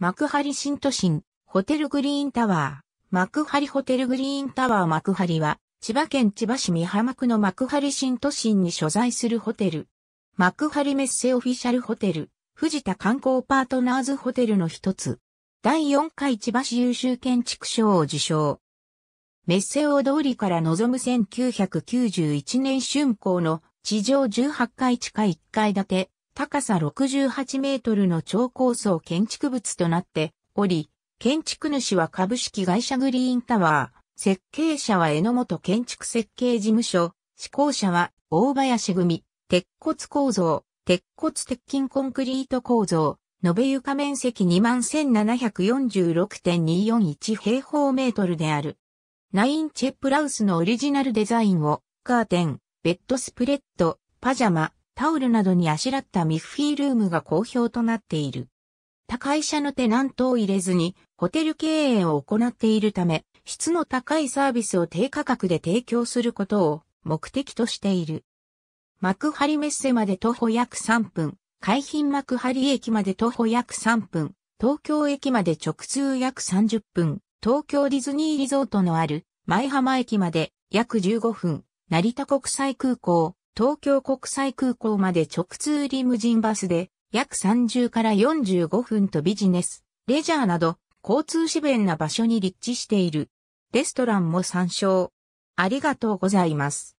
幕張新都心、ホテルグリーンタワー。幕張ホテルグリーンタワー幕張は、千葉県千葉市美浜区の幕張新都心に所在するホテル。幕張メッセオフィシャルホテル、藤田観光パートナーズホテルの一つ。第4回千葉市優秀建築賞を受賞。メッセ大通りから望む1991年竣工の地上18階地下1階建て高さ68メートルの超高層建築物となっており、建築主は株式会社グリーンタワー、設計者は榎本建築設計事務所、施工者は大林組、鉄骨構造、鉄骨鉄筋コンクリート構造、延べ床面積21,746.241平方メートルである。ナインチェプラウスのオリジナルデザインを、カーテン、ベッドスプレッド、パジャマ、タオルなどにあしらったミッフィールームが好評となっている。他会社のテナントを入れずにホテル経営を行っているため、質の高いサービスを低価格で提供することを目的としている。幕張メッセまで徒歩約3分、海浜幕張駅まで徒歩約3分、東京駅まで直通約30分、東京ディズニーリゾートのある舞浜駅まで約15分、成田国際空港、東京国際空港まで直通リムジンバスで約30から45分とビジネス、レジャーなど交通資便な場所に立地している。レストランも参照。ありがとうございます。